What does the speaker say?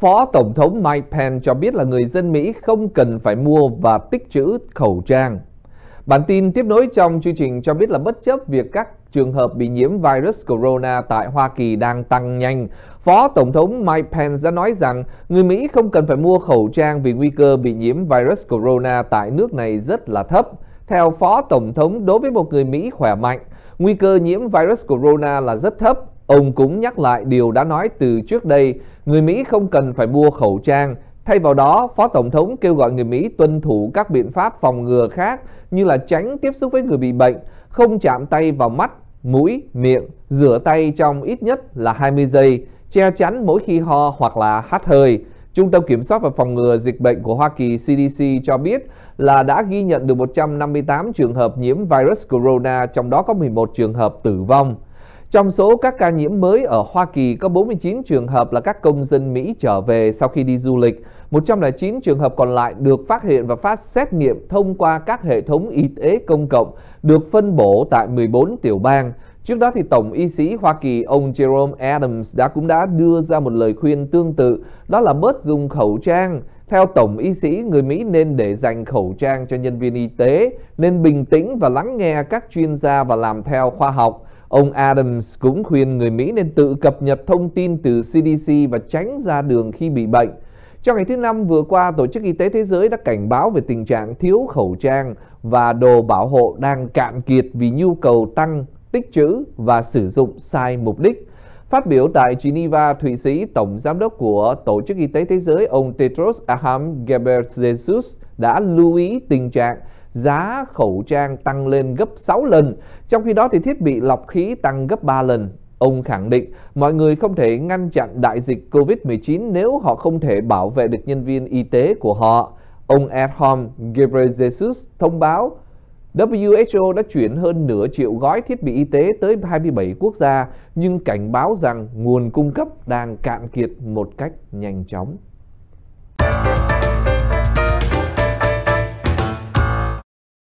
Phó Tổng thống Mike Pence cho biết là người dân Mỹ không cần phải mua và tích trữ khẩu trang. Bản tin tiếp nối trong chương trình cho biết là bất chấp việc các trường hợp bị nhiễm virus corona tại Hoa Kỳ đang tăng nhanh, Phó Tổng thống Mike Pence đã nói rằng người Mỹ không cần phải mua khẩu trang vì nguy cơ bị nhiễm virus corona tại nước này rất là thấp. Theo Phó Tổng thống, đối với một người Mỹ khỏe mạnh, nguy cơ nhiễm virus corona là rất thấp. Ông cũng nhắc lại điều đã nói từ trước đây, người Mỹ không cần phải mua khẩu trang. Thay vào đó, Phó Tổng thống kêu gọi người Mỹ tuân thủ các biện pháp phòng ngừa khác như là tránh tiếp xúc với người bị bệnh, không chạm tay vào mắt, mũi, miệng, rửa tay trong ít nhất là 20 giây, che chắn mỗi khi ho hoặc là hát hơi. Trung tâm Kiểm soát và Phòng ngừa Dịch bệnh của Hoa Kỳ CDC cho biết là đã ghi nhận được 158 trường hợp nhiễm virus corona, trong đó có 11 trường hợp tử vong. Trong số các ca nhiễm mới ở Hoa Kỳ có 49 trường hợp là các công dân Mỹ trở về sau khi đi du lịch. 109 trường hợp còn lại được phát hiện và phát xét nghiệm thông qua các hệ thống y tế công cộng được phân bổ tại 14 tiểu bang. Trước đó thì tổng y sĩ Hoa Kỳ ông Jerome Adams đã cũng đã đưa ra một lời khuyên tương tự, đó là bớt dùng khẩu trang. Theo tổng y sĩ, người Mỹ nên để dành khẩu trang cho nhân viên y tế, nên bình tĩnh và lắng nghe các chuyên gia và làm theo khoa học. Ông Adams cũng khuyên người Mỹ nên tự cập nhật thông tin từ CDC và tránh ra đường khi bị bệnh. Trong ngày thứ Năm vừa qua, Tổ chức Y tế Thế giới đã cảnh báo về tình trạng thiếu khẩu trang và đồ bảo hộ đang cạn kiệt vì nhu cầu tăng, tích trữ và sử dụng sai mục đích. Phát biểu tại Geneva, Thụy Sĩ, Tổng Giám đốc của Tổ chức Y tế Thế giới, ông Tedros Adhanom Ghebreyesus đã lưu ý tình trạng giá khẩu trang tăng lên gấp 6 lần, trong khi đó thì thiết bị lọc khí tăng gấp 3 lần. Ông khẳng định mọi người không thể ngăn chặn đại dịch COVID-19 nếu họ không thể bảo vệ được nhân viên y tế của họ. Ông Adhom Ghebreyesus thông báo WHO đã chuyển hơn nửa triệu gói thiết bị y tế tới 27 quốc gia, nhưng cảnh báo rằng nguồn cung cấp đang cạn kiệt một cách nhanh chóng.